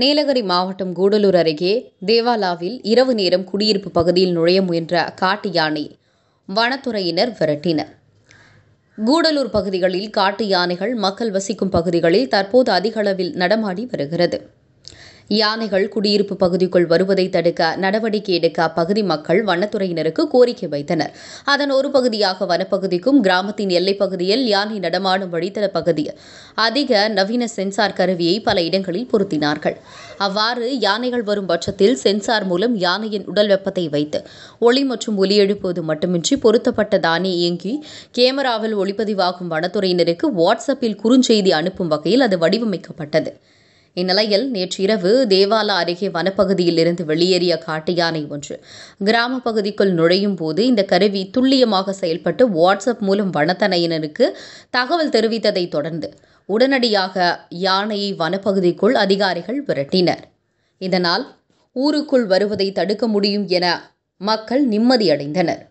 நீலகிரி மாவட்டம் கூடலூர் அருகே தேவாலாவில் இரவு நேரம் குடியிருப்பு பகுதியில் நுழைய முயன்ற காட்டு யானை வனத்துறையினர் விரட்டினர் கூடலூர் பகுதிகளில் காட்டு யானைகள் மக்கள் வசிக்கும் பகுதிகளில் தற்போது அதிகளவில் நடமாடி வருகிறது யானைகள் குடியிருப்பு பகுதிக்குள் வருவதை தடுக்க நடவடிக்கை எடுக்க அப்பகுதி மக்கள் வனத்துறையினருக்கு கோரிக்கை வைத்தனர் அதன் ஒரு பகுதியாக வனப்பகுதிக்கும் கிராமத்தின் எல்லைப் பகுதியில் யானை நடமாடும் வழித்தள பகுதி அதிக நவீன சென்சார் கருவியை பல இடங்களில் பொருத்தினார்கள் அவ்வாறு யானைகள் வரும் பட்சத்தில் சென்சார் மூலம் யானையின் உடல் வெப்பத்தை வைத்து ஒளி மற்றும் ஒலி எழுப்புவது மட்டுமின்றி பொருத்தப்பட்ட தானே இயங்கி கேமராவில் ஒளிப்பதிவாகும் வனத்துறையினருக்கு வாட்ஸ்அப்பில் குறுஞ்செய்தி அனுப்பும் வகையில் அது வடிவமைக்கப்பட்டது இந்நிலையில் நேற்றிரவு தேவாலா அருகே வனப்பகுதியில் இருந்து வெளியேறிய காட்டு யானை ஒன்று கிராம பகுதிக்குள் நுழையும் போது இந்த கருவி துல்லியமாக செயல்பட்டு வாட்ஸ்அப் மூலம் வனத்தனையினருக்கு தகவல் தெரிவித்ததை தொடர்ந்து உடனடியாக யானையை வனப்பகுதிக்குள் அதிகாரிகள் விரட்டினர் இதனால் ஊருக்குள் வருவதை தடுக்க முடியும் என மக்கள் நிம்மதியடைந்தனர்